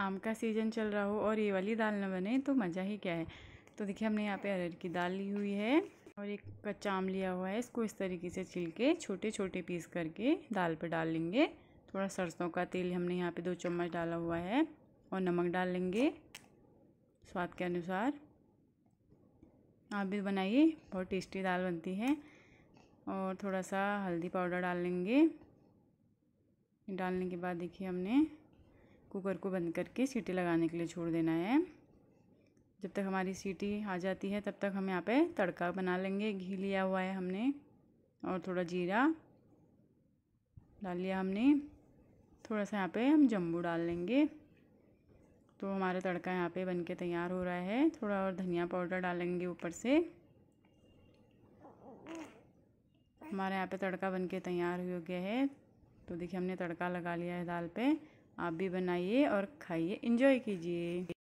आम का सीज़न चल रहा हो और ये वाली दाल ना बने तो मज़ा ही क्या है तो देखिए हमने यहाँ पे अरहर की दाल ली हुई है और एक कच्चा आम लिया हुआ है इसको इस तरीके से छिल के छोटे छोटे पीस करके दाल पर डाल लेंगे थोड़ा सरसों का तेल हमने यहाँ पे दो चम्मच डाला हुआ है और नमक डाल लेंगे स्वाद के अनुसार आप भी बनाइए बहुत टेस्टी दाल बनती है और थोड़ा सा हल्दी पाउडर डाल लेंगे डालने के बाद देखिए हमने कुकर को बंद करके सीटी लगाने के लिए छोड़ देना है जब तक हमारी सीटी आ जाती है तब तक हम यहाँ पे तड़का बना लेंगे घी लिया हुआ है हमने और थोड़ा जीरा डाल लिया हमने थोड़ा सा यहाँ पे हम जम्बू डाल लेंगे तो हमारा तड़का यहाँ पे बनके तैयार हो रहा है थोड़ा और धनिया पाउडर डालेंगे ऊपर से हमारे यहाँ पे तड़का बनके तैयार हो गया है तो देखिए हमने तड़का लगा लिया है दाल पे आप भी बनाइए और खाइए इंजॉय कीजिए